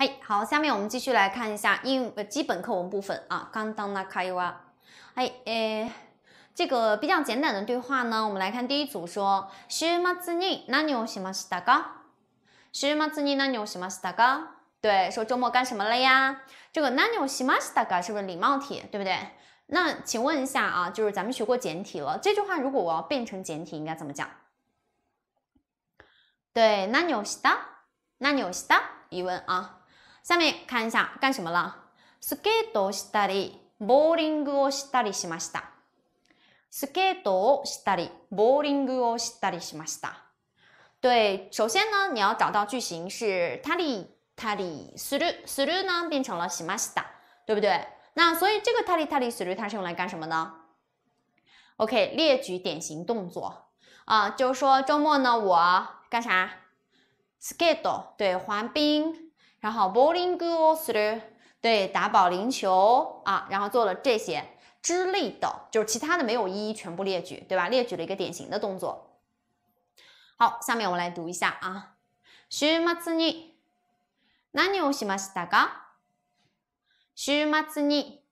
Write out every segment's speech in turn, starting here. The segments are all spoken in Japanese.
哎，好，下面我们继续来看一下英呃基本课文部分啊。刚当那卡伊哇，诶，这个比较简短的对话呢，我们来看第一组说，周末子你哪里有喜马斯达嘎？周末子你哪里有喜马斯达嘎？对，说周末干什么了呀？这个哪里有喜马斯达嘎是不是礼貌体？对不对？那请问一下啊，就是咱们学过简体了，这句话如果我要变成简体应该怎么讲？对，哪里有喜达？哪里有喜达？疑问啊。下面看一下干什么了スケートをしたり、ボーリングをしたりしました。スケートをしたり、ボーリングをしたりしました。对，首先呢，你要找到句型是たりたりするする呢变成了しました，对不对？那所以这个たりたりする它是用来干什么呢？OK，列举典型动作啊，就是说周末呢我干啥スケート，对，滑冰。然后 bowling g する，对，打保龄球啊，然后做了这些之类的，就是其他的没有一一全部列举，对吧？列举了一个典型的动作。好，下面我来读一下啊。週末に何をしましたか？週末に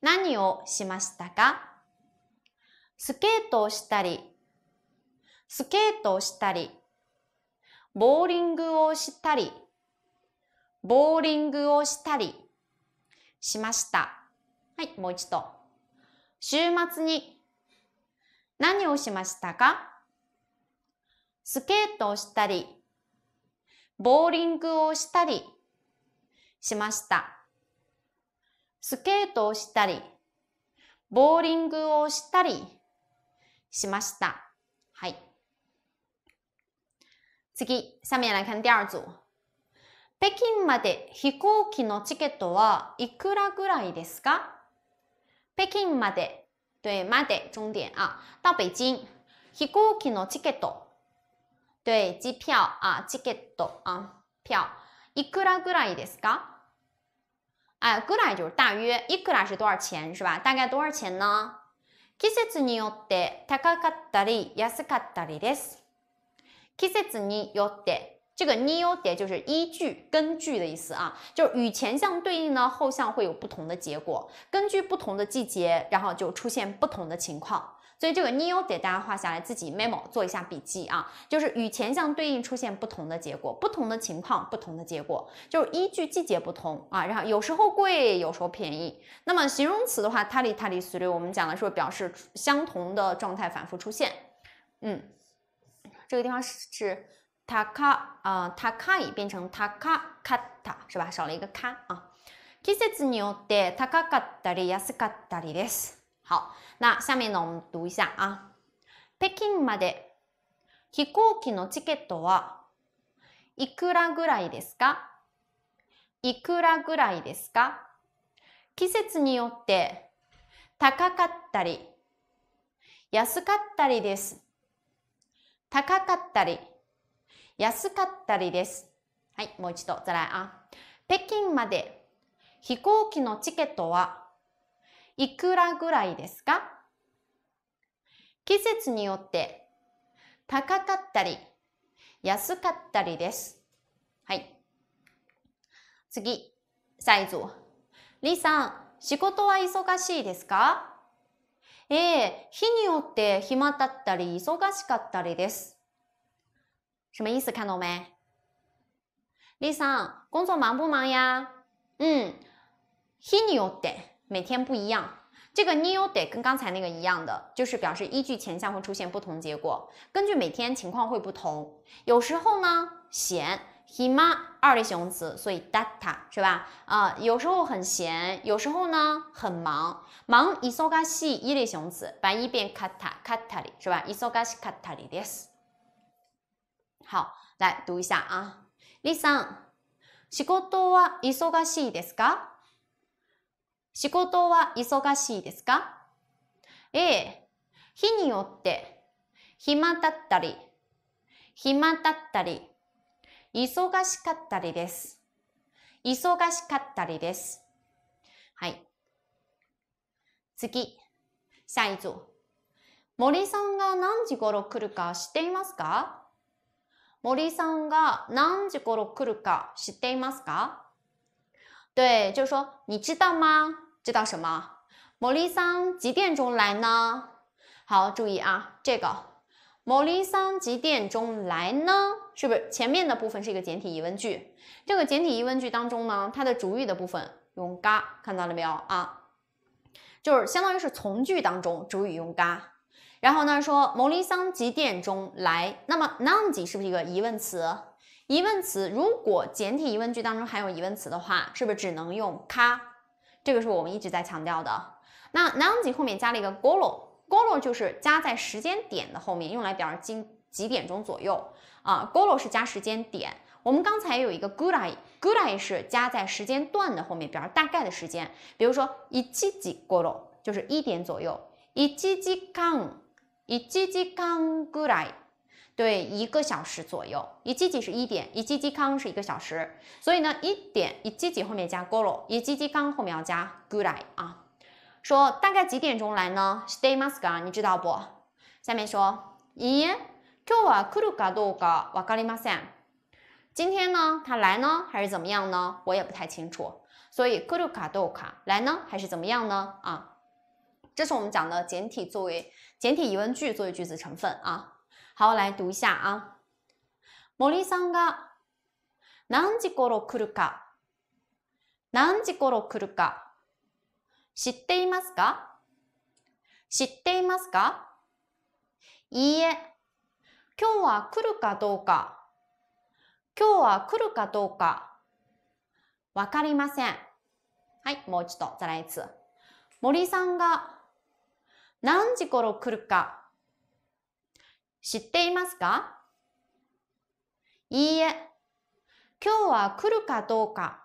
何をしましたか？スケートをしたり、スケートをしたり、ボーリングをしたり。ボーリングをしたりしました。はい、もう一度。週末に何をしましたかスケートをしたり、ボーリングをしたりしました。スケートをしたり、ボーリングをしたりしました。はい。次，下面来看第二组。北京まで飛行機のチケットはいくらぐらいですか北京まで、对、まで、終点啊。到北京、飛行機のチケット、对、机票啊、チケット啊、票、いくらぐらいですか哎，ぐらい就是大约，いくら是多少钱是吧？大概多少钱呢？季節によって高かったり安かったりです。季節によって这个 neo 也就是依据、根据的意思啊，就是与前项对应呢，后项会有不同的结果。根据不同的季节，然后就出现不同的情况。所以这个 neo 给大家画下来，自己 memo 做一下笔记啊，就是与前项对应出现不同的结果，不同的情况，不同的结果，就是依据季节不同啊，然后有时候贵，有时候便宜。那么形容词的话 t a l 里 y t a l r 我们讲的是表示相同的状态反复出现。嗯，这个地方是。高啊、高い变成高かった是吧？少了一个か啊。季節によって高かったり安かったりです。好，那下面呢我们读一下啊。北京まで飛行機のチケットはいくらぐらいですか？いくらぐらいですか？季節によって高かったり安かったりです。高かったり。安かったりです。はい、もう一度、イアあ。北京まで飛行機のチケットはいくらぐらいですか季節によって高かったり安かったりです。はい。次、サイズ。李さん、仕事は忙しいですかええ日によって暇だったり忙しかったりです。什么意思？看懂没？Lisa，工作忙不忙呀？嗯 h k n o day 每天不一样。这个 new day 跟刚才那个一样的，就是表示依据前项会出现不同结果，根据每天情况会不同。有时候呢闲，hima 二类形容词，所以 data 是吧？啊，有时候很闲，有时候呢很忙。忙 isogashi 一类形容词，把一变 kata，kata 里是吧？isogashi kata 里 this。好，来读一下啊。李さん、仕事は忙しいですか？仕事は忙しいですか？ええ、日によって暇だったり、暇だったり、忙しかったりです。忙しかったりです。はい。次、下一組。森さんが何時頃来るか知っていますか森さんが何時頃来るか知ってますか？对，就是说你知道吗？知道什么？モリさん几点钟来呢？好，注意啊，这个モリさん几点钟来呢？是不是前面的部分是一个简体疑问句？这个简体疑问句当中呢，它的主语的部分用嘎，看到了没有啊？就是相当于是从句当中主语用嘎。然后呢？说某尼桑几点钟来？那么 n o 哪 i 是不是一个疑问词？疑问词，如果简体疑问句当中含有疑问词的话，是不是只能用它？这个是我们一直在强调的。那 n o 哪 i 后面加了一个 go o g o o 就是加在时间点的后面，用来表示今几点钟左右啊？go o 是加时间点。我们刚才有一个 g o e y a g o e y a 是加在时间段的后面，表示大概的时间。比如说一七几 go o 就是一点左右，一七几 kan。一吉吉康过来，对，一个小时左右。一吉吉是一点，一吉吉康是一个小时。所以呢，一点一吉吉后面加 g o r o 一吉吉康后面要加 g o o 过来啊。说大概几点钟来呢？Stay masca，你知道不？下面说，一，今日は来るかどうかわかりません。今天呢，他来呢，还是怎么样呢？我也不太清楚。所以来るかどう来呢，还是怎么样呢？啊。这是我们讲的简体作为简体疑问句作为句子成分啊。好，来读一下啊。森さんが何時頃来るか、何時頃来るか、知っていますか知っていますかいいえ、今日は来るかどうか、今日は来るかどうか、わかりません。はい、もう一度、再来一次。森さんが何時頃来るか知っていますかいいえ、今日は来るかどうか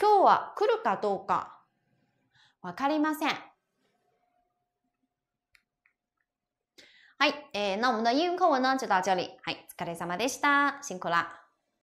今日は来るかどうかわかりません。はい、えー、那我们的英语课文呢就到这里。はい、お疲れ様でした。辛苦啦。